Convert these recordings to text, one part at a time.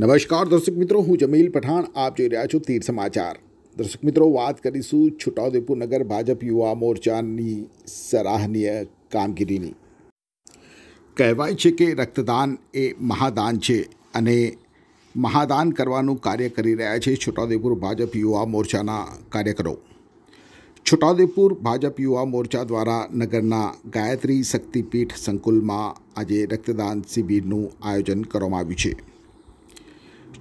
નમસ્કાર દર્શક મિત્રો હું જમીલ પઠાણ આપ જોઈ રહ્યા છો તીર સમાચાર દર્શક મિત્રો વાત કરીશું છોટાઉદેપુર નગર ભાજપ યુવા મોરચાની સરાહનીય કામગીરીની કહેવાય છે કે રક્તદાન એ મહાદાન છે અને મહાદાન કરવાનું કાર્ય કરી રહ્યા છે છોટાઉદેપુર ભાજપ યુવા મોરચાના કાર્યકરો છોટાઉદેપુર ભાજપ યુવા મોરચા દ્વારા નગરના ગાયત્રી શક્તિપીઠ સંકુલમાં આજે રક્તદાન શિબિરનું આયોજન કરવામાં આવ્યું છે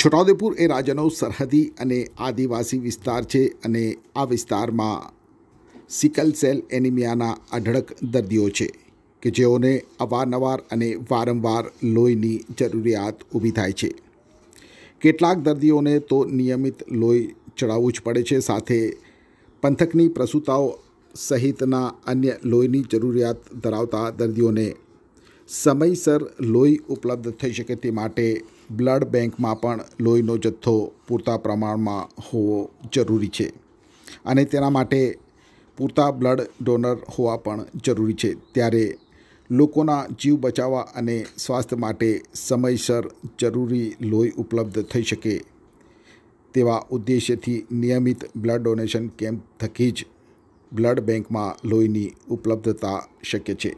છોટાઉદેપુર એ રાજાનો સરહદી અને આદિવાસી વિસ્તાર છે અને આ વિસ્તારમાં સિકલ સેલ એનિમિયાના અઢળક દર્દીઓ છે કે જેઓને અવારનવાર અને વારંવાર લોહીની જરૂરિયાત ઊભી થાય છે કેટલાક દર્દીઓને તો નિયમિત લોહી ચડાવવું જ પડે છે સાથે પંથકની પ્રસૂતાઓ સહિતના અન્ય લોહીની જરૂરિયાત ધરાવતા દર્દીઓને સમયસર લોહી ઉપલબ્ધ થઈ શકે તે માટે બ્લડ બેંકમાં પણ લોહીનો જથ્થો પૂરતા પ્રમાણમાં હોવો જરૂરી છે અને તેના માટે પૂરતા બ્લડ ડોનર હોવા પણ જરૂરી છે ત્યારે લોકોના જીવ બચાવવા અને સ્વાસ્થ્ય માટે સમયસર જરૂરી લોહી ઉપલબ્ધ થઈ શકે તેવા ઉદ્દેશ્યથી નિયમિત બ્લડ ડોનેશન કેમ્પ થકી જ બ્લડ બેંકમાં લોહીની ઉપલબ્ધતા શક્ય છે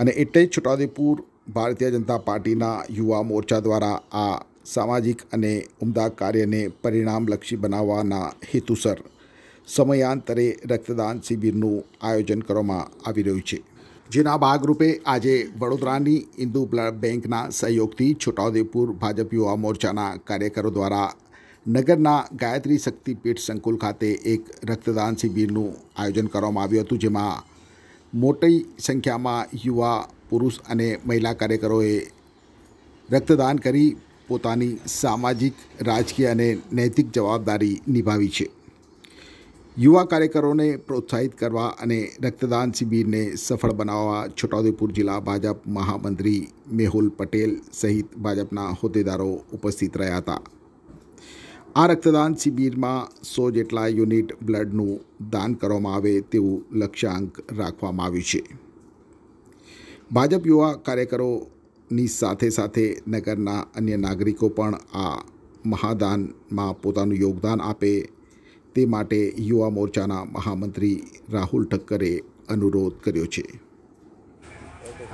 અને એટલે જ છોટાઉદેપુર ભારતીય જનતા પાર્ટીના યુવા મોરચા દ્વારા આ સામાજિક અને ઉમદા કાર્યને પરિણામલક્ષી બનાવવાના હેતુસર સમયાંતરે રક્તદાન શિબિરનું આયોજન કરવામાં આવી રહ્યું છે જેના ભાગરૂપે આજે વડોદરાની હિન્દુ બ્લડ બેંકના સહયોગથી છોટાઉદેપુર ભાજપ યુવા મોરચાના કાર્યકરો દ્વારા નગરના ગાયત્રી શક્તિપીઠ સંકુલ ખાતે એક રક્તદાન શિબિરનું આયોજન કરવામાં આવ્યું હતું જેમાં મોટી સંખ્યામાં યુવા પુરુષ અને મહિલા કાર્યકરોએ રક્તદાન કરી પોતાની સામાજિક રાજકીય અને નૈતિક જવાબદારી નિભાવી છે યુવા કાર્યકરોને પ્રોત્સાહિત કરવા અને રક્તદાન શિબિરને સફળ બનાવવા છોટાઉદેપુર જિલ્લા ભાજપ મહામંત્રી મેહુલ પટેલ સહિત ભાજપના હોદ્દેદારો ઉપસ્થિત રહ્યા હતા આ રક્તદાન શિબિરમાં સો જેટલા યુનિટ બ્લડનું દાન કરવામાં આવે તેવું લક્ષ્યાંક રાખવામાં આવ્યું છે ભાજપ યુવા કાર્યકરોની સાથે સાથે નગરના અન્ય નાગરિકો પણ આ મહાદાનમાં પોતાનું યોગદાન આપે તે માટે યુવા મોરચાના મહામંત્રી રાહુલ ઠક્કરે અનુરોધ કર્યો છે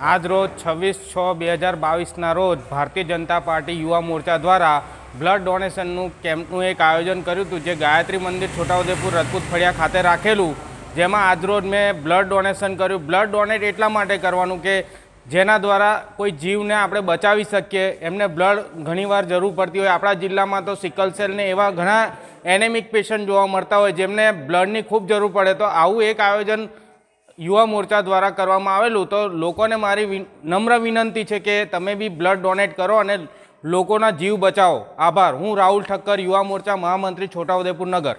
આજ રોજ છવ્વીસ છ બે હજાર બાવીસના રોજ ભારતીય જનતા પાર્ટી યુવા મોરચા દ્વારા બ્લડ ડોનેશનનું કેમ્પનું એક આયોજન કર્યું હતું જે ગાયત્રી મંદિર છોટાઉદેપુર રજપૂત ફળિયા ખાતે રાખેલું જેમાં આજરોજ મેં બ્લડ ડોનેશન કર્યું બ્લડ ડોનેટ એટલા માટે કરવાનું કે જેના દ્વારા કોઈ જીવને આપણે બચાવી શકીએ એમને બ્લડ ઘણીવાર જરૂર પડતી હોય આપણા જિલ્લામાં તો સિકલ સેલને એવા ઘણા એનેમિક પેશન્ટ જોવા મળતા હોય જેમને બ્લડની ખૂબ જરૂર પડે તો આવું એક આયોજન યુવા મોરચા દ્વારા કરવામાં આવેલું તો લોકોને મારી નમ્ર વિનંતી છે કે તમે બી બ્લડ ડોનેટ કરો અને લોકોના જીવ બચાવો આભાર હું રાહુલ ઠક્કર યુવા મોરચા મહામંત્રી છોટાઉદેપુર નગર